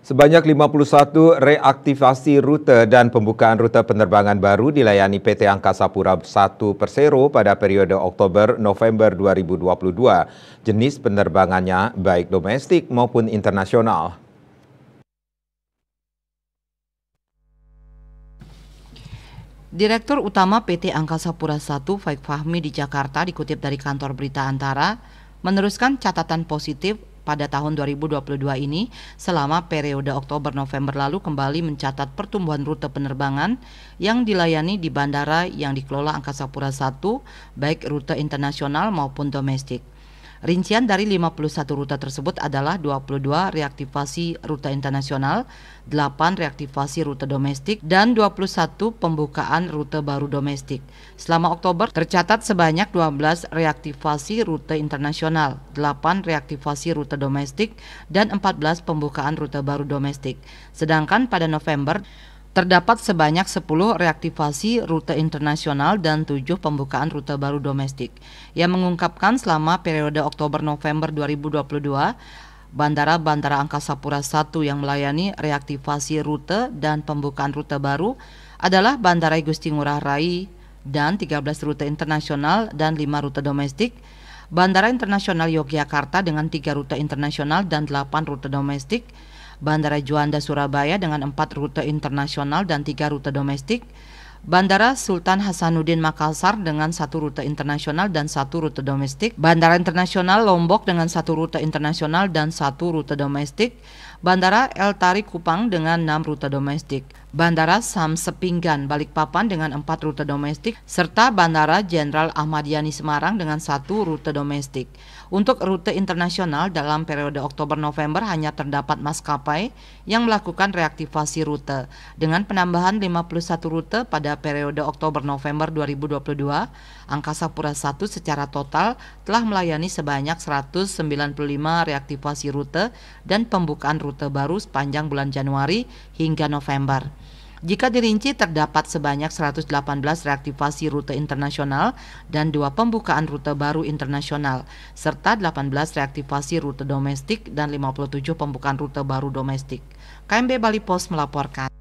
Sebanyak 51 reaktivasi rute dan pembukaan rute penerbangan baru dilayani PT Angkasa Pura 1 Persero pada periode Oktober-November 2022. Jenis penerbangannya baik domestik maupun internasional. Direktur Utama PT Angkasa Pura I, Faik Fahmi di Jakarta dikutip dari kantor berita Antara, meneruskan catatan positif pada tahun 2022 ini selama periode Oktober-November lalu kembali mencatat pertumbuhan rute penerbangan yang dilayani di bandara yang dikelola Angkasa Pura I, baik rute internasional maupun domestik. Rincian dari 51 rute tersebut adalah 22 reaktivasi rute internasional, 8 reaktivasi rute domestik, dan 21 pembukaan rute baru domestik. Selama Oktober tercatat sebanyak 12 reaktivasi rute internasional, 8 reaktivasi rute domestik, dan 14 pembukaan rute baru domestik. Sedangkan pada November, Terdapat sebanyak 10 reaktivasi rute internasional dan 7 pembukaan rute baru domestik yang mengungkapkan selama periode Oktober-November 2022 bandara-bandara Angkasa Pura I yang melayani reaktivasi rute dan pembukaan rute baru adalah Bandara Gusti Ngurah Rai dan 13 rute internasional dan 5 rute domestik, Bandara Internasional Yogyakarta dengan 3 rute internasional dan 8 rute domestik, Bandara Juanda Surabaya dengan empat rute internasional dan tiga rute domestik, Bandara Sultan Hasanuddin Makassar dengan satu rute internasional dan satu rute domestik, Bandara Internasional Lombok dengan satu rute internasional dan satu rute domestik, Bandara El Tari Kupang dengan enam rute domestik. Bandara Sam Sepinggan Balikpapan dengan empat rute domestik serta Bandara Jenderal Ahmad Yani Semarang dengan satu rute domestik. Untuk rute internasional dalam periode Oktober-November hanya terdapat maskapai yang melakukan reaktivasi rute dengan penambahan 51 rute pada periode Oktober-November 2022. Angkasa Pura satu secara total telah melayani sebanyak 195 reaktivasi rute dan pembukaan rute baru sepanjang bulan Januari hingga November. Jika dirinci, terdapat sebanyak 118 reaktivasi rute internasional dan dua pembukaan rute baru internasional, serta 18 reaktivasi rute domestik dan 57 pembukaan rute baru domestik. KMB Bali Post melaporkan.